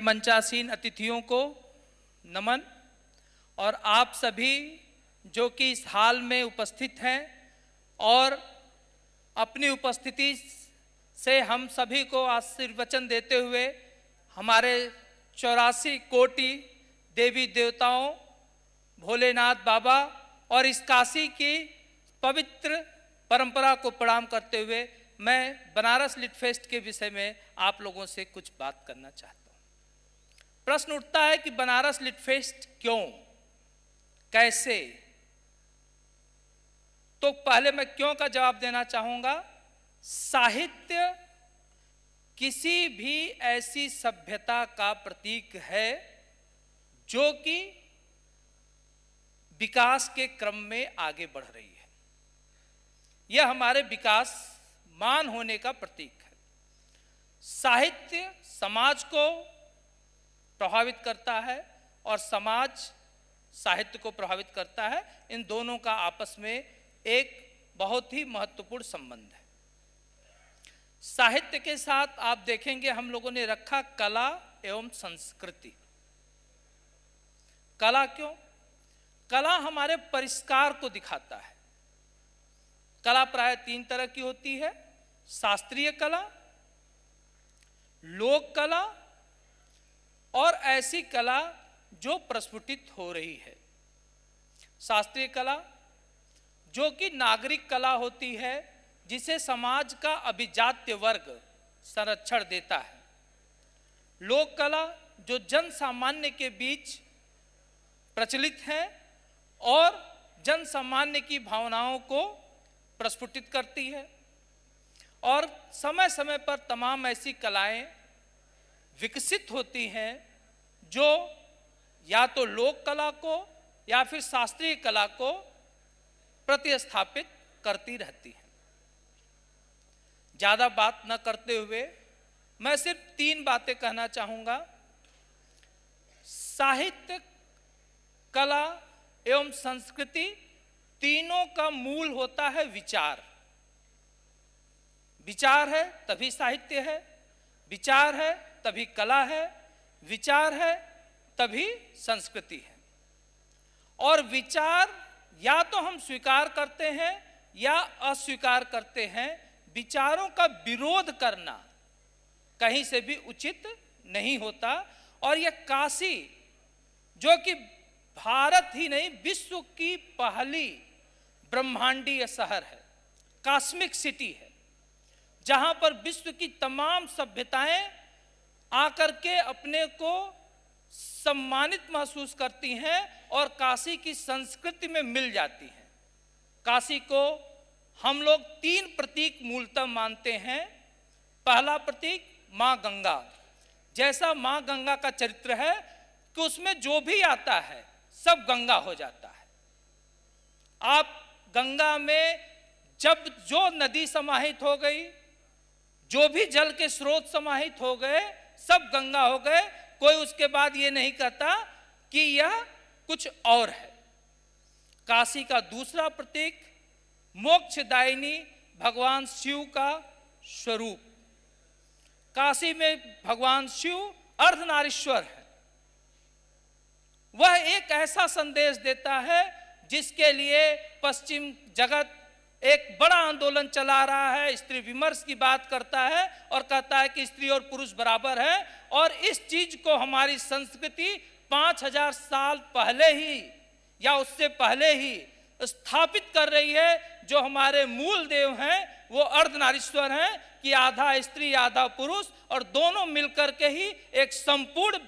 सभी मंचासीन अतिथियों को नमन और आप सभी जो कि इस हाल में उपस्थित हैं और अपनी उपस्थिति से हम सभी को आशीर्वचन देते हुए हमारे चौरासी कोटि देवी देवताओं भोलेनाथ बाबा और इस काशी की पवित्र परंपरा को प्रणाम करते हुए मैं बनारस लिटफेस्ट के विषय में आप लोगों से कुछ बात करना चाहता हूँ प्रश्न उठता है कि बनारस लिटफेस्ट क्यों कैसे तो पहले मैं क्यों का जवाब देना चाहूंगा साहित्य किसी भी ऐसी सभ्यता का प्रतीक है जो कि विकास के क्रम में आगे बढ़ रही है यह हमारे विकास मान होने का प्रतीक है साहित्य समाज को प्रभावित करता है और समाज साहित्य को प्रभावित करता है इन दोनों का आपस में एक बहुत ही महत्वपूर्ण संबंध है साहित्य के साथ आप देखेंगे हम लोगों ने रखा कला एवं संस्कृति कला क्यों कला हमारे परिष्कार को दिखाता है कला प्राय तीन तरह की होती है शास्त्रीय कला लोक कला और ऐसी कला जो प्रस्फुटित हो रही है शास्त्रीय कला जो कि नागरिक कला होती है जिसे समाज का अभिजात्य वर्ग संरक्षण देता है लोक कला जो जन सामान्य के बीच प्रचलित है और जन सामान्य की भावनाओं को प्रस्फुटित करती है और समय समय पर तमाम ऐसी कलाएं विकसित होती हैं जो या तो लोक कला को या फिर शास्त्रीय कला को प्रतिस्थापित करती रहती हैं ज़्यादा बात न करते हुए मैं सिर्फ तीन बातें कहना चाहूंगा साहित्य कला एवं संस्कृति तीनों का मूल होता है विचार विचार है तभी साहित्य है विचार है तभी कला है विचार है तभी संस्कृति है और विचार या तो हम स्वीकार करते हैं या अस्वीकार करते हैं विचारों का विरोध करना कहीं से भी उचित नहीं होता और यह काशी जो कि भारत ही नहीं विश्व की पहली ब्रह्मांडीय शहर है कास्मिक सिटी है जहां पर विश्व की तमाम सभ्यताएं आकर के अपने को सम्मानित महसूस करती हैं और काशी की संस्कृति में मिल जाती हैं काशी को हम लोग तीन प्रतीक मूलतः मानते हैं पहला प्रतीक माँ गंगा जैसा माँ गंगा का चरित्र है कि उसमें जो भी आता है सब गंगा हो जाता है आप गंगा में जब जो नदी समाहित हो गई जो भी जल के स्रोत समाहित हो गए सब गंगा हो गए कोई उसके बाद ये नहीं कहता कि यह कुछ और है काशी का दूसरा प्रतीक मोक्षदायिनी भगवान शिव का स्वरूप काशी में भगवान शिव अर्धनारीश्वर है वह एक ऐसा संदेश देता है जिसके लिए पश्चिम जगत एक बड़ा आंदोलन चला रहा है स्त्री विमर्श की बात करता है और कहता है कि स्त्री और पुरुष बराबर है और इस चीज को हमारी संस्कृति 5000 साल पहले ही या उससे पहले ही स्थापित कर रही है जो हमारे मूल देव हैं वो अर्धनारीश्वर हैं कि आधा स्त्री आधा पुरुष और दोनों मिलकर के ही एक संपूर्ण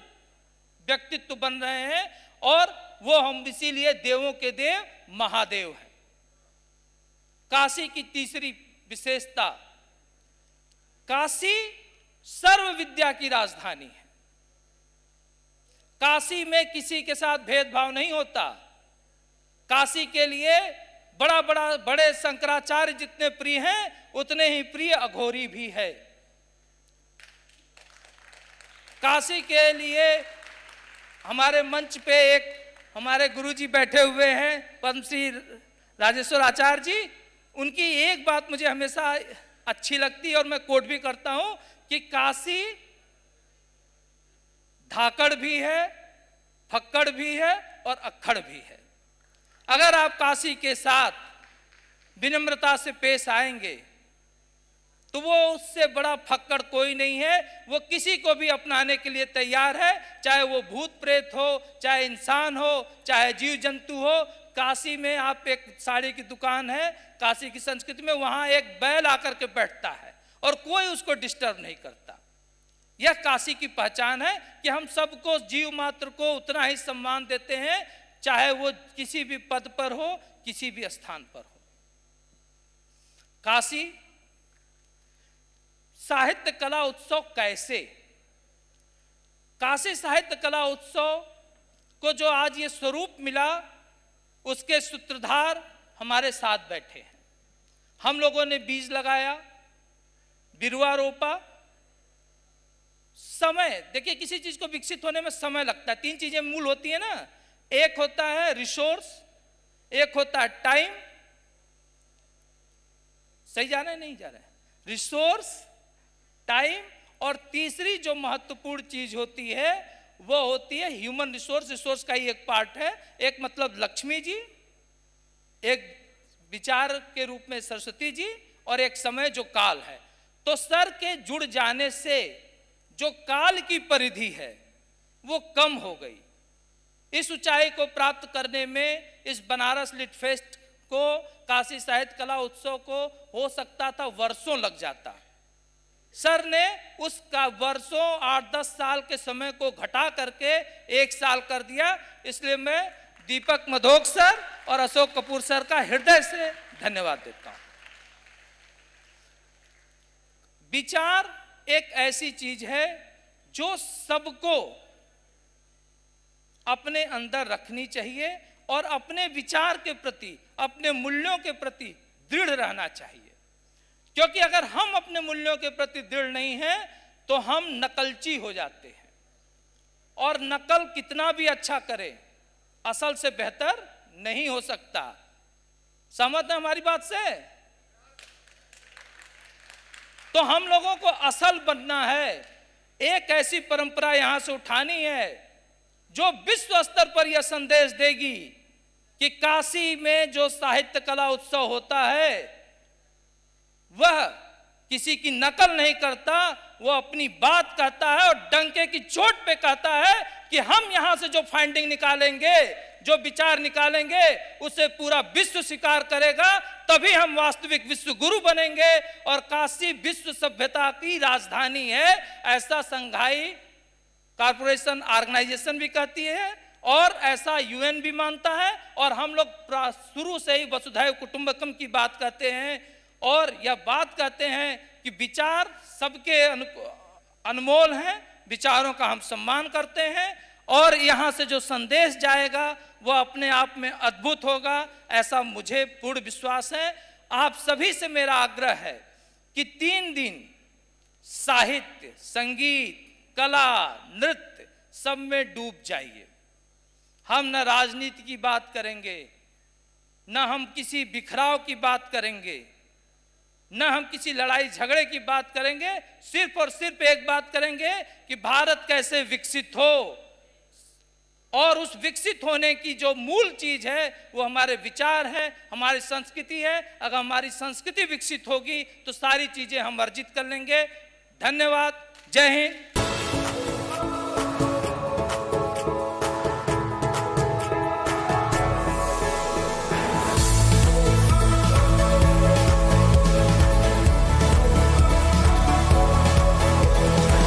व्यक्तित्व बन रहे हैं और वो हम इसीलिए देवों के देव महादेव हैं काशी की तीसरी विशेषता काशी सर्व विद्या की राजधानी है काशी में किसी के साथ भेदभाव नहीं होता काशी के लिए बड़ा बड़ा बड़े शंकराचार्य जितने प्रिय हैं उतने ही प्रिय अघोरी भी है काशी के लिए हमारे मंच पे एक हमारे गुरुजी बैठे हुए हैं पद्मश्री राजेश्वर आचार्य जी उनकी एक बात मुझे हमेशा अच्छी लगती है और मैं कोट भी करता हूं कि काशी धाकड़ भी है फक्कड़ भी है और अक्खड़ भी है अगर आप काशी के साथ विनम्रता से पेश आएंगे तो वो उससे बड़ा फक्कड़ कोई नहीं है वो किसी को भी अपनाने के लिए तैयार है चाहे वो भूत प्रेत हो चाहे इंसान हो चाहे जीव जंतु हो काशी में आप एक साड़ी की दुकान है काशी की संस्कृति में वहां एक बैल आकर के बैठता है और कोई उसको डिस्टर्ब नहीं करता यह काशी की पहचान है कि हम सबको जीव मात्र को उतना ही सम्मान देते हैं चाहे वो किसी भी पद पर हो किसी भी स्थान पर हो काशी साहित्य कला उत्सव कैसे काशी साहित्य कला उत्सव को जो आज ये स्वरूप मिला उसके सूत्रधार हमारे साथ बैठे हैं हम लोगों ने बीज लगाया बिरुआ रोपा समय देखिए किसी चीज को विकसित होने में समय लगता है तीन चीजें मूल होती है ना एक होता है रिसोर्स एक होता है टाइम सही जा रहा है नहीं जा रहा है रिसोर्स टाइम और तीसरी जो महत्वपूर्ण चीज होती है वो होती है ह्यूमन रिसोर्स रिसोर्स का ही एक पार्ट है एक मतलब लक्ष्मी जी एक विचार के रूप में सरस्वती जी और एक समय जो काल है तो सर के जुड़ जाने से जो काल की परिधि है वो कम हो गई इस ऊंचाई को प्राप्त करने में इस बनारस लिट फेस्ट को काशी साहित्य कला उत्सव को हो सकता था वर्षों लग जाता है सर ने उसका वर्षों आठ दस साल के समय को घटा करके एक साल कर दिया इसलिए मैं दीपक मधोक सर और अशोक कपूर सर का हृदय से धन्यवाद देता हूं विचार एक ऐसी चीज है जो सबको अपने अंदर रखनी चाहिए और अपने विचार के प्रति अपने मूल्यों के प्रति दृढ़ रहना चाहिए क्योंकि अगर हम अपने मूल्यों के प्रति दृढ़ नहीं हैं तो हम नकलची हो जाते हैं और नकल कितना भी अच्छा करे असल से बेहतर नहीं हो सकता समझ है हमारी बात से तो हम लोगों को असल बनना है एक ऐसी परंपरा यहां से उठानी है जो विश्व स्तर पर यह संदेश देगी कि काशी में जो साहित्य कला उत्सव होता है वह किसी की नकल नहीं करता वो अपनी बात कहता है और डंके की चोट पे कहता है कि हम यहां से जो फाइंडिंग निकालेंगे जो विचार निकालेंगे उसे पूरा विश्व स्वीकार करेगा तभी हम वास्तविक विश्व गुरु बनेंगे और काशी विश्व सभ्यता की राजधानी है ऐसा संघाई कारपोरेशन ऑर्गेनाइजेशन भी कहती है और ऐसा यूएन भी मानता है और हम लोग शुरू से ही वसुधैव कुटुंबकम की बात कहते हैं और यह बात कहते हैं कि विचार सबके अनमोल हैं विचारों का हम सम्मान करते हैं और यहाँ से जो संदेश जाएगा वह अपने आप में अद्भुत होगा ऐसा मुझे पूर्ण विश्वास है आप सभी से मेरा आग्रह है कि तीन दिन साहित्य संगीत कला नृत्य सब में डूब जाइए हम न राजनीति की बात करेंगे न हम किसी बिखराव की बात करेंगे न हम किसी लड़ाई झगड़े की बात करेंगे सिर्फ और सिर्फ एक बात करेंगे कि भारत कैसे विकसित हो और उस विकसित होने की जो मूल चीज है वो हमारे विचार है हमारी संस्कृति है अगर हमारी संस्कृति विकसित होगी तो सारी चीजें हम अर्जित कर लेंगे धन्यवाद जय हिंद